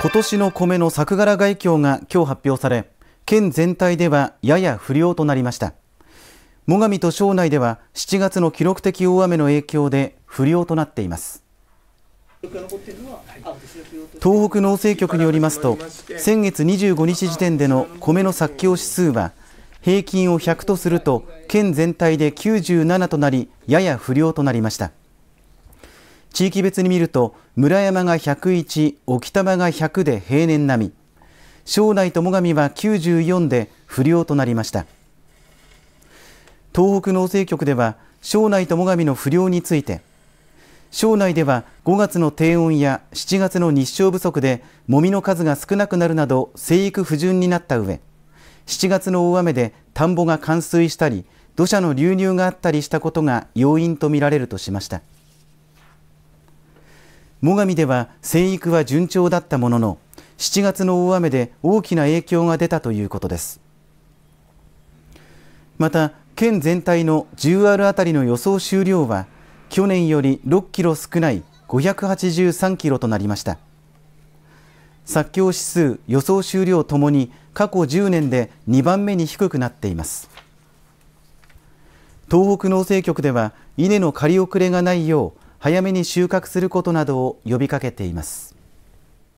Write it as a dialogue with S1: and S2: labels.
S1: 今年の米の作柄概況が今日発表され県全体ではやや不良となりました最上と庄内では7月の記録的大雨の影響で不良となっています東北農政局によりますと先月25日時点での米の作況指数は平均を100とすると県全体で97となりやや不良となりました地域別に見ると村山が101、沖玉が100で平年並み、庄内最上は94で不良となりました。東北農政局では庄内と最上の不良について省内では5月の低温や7月の日照不足でもみの数が少なくなるなど生育不順になった上7月の大雨で田んぼが冠水したり土砂の流入があったりしたことが要因とみられるとしました。最上では生育は順調だったものの7月の大雨で大きな影響が出たということですまた県全体の 10R あたりの予想収量は去年より6キロ少ない583キロとなりました作業指数予想終了ともに過去10年で2番目に低くなっています東北農政局では稲の刈り遅れがないよう早めに収穫することなどを呼びかけています。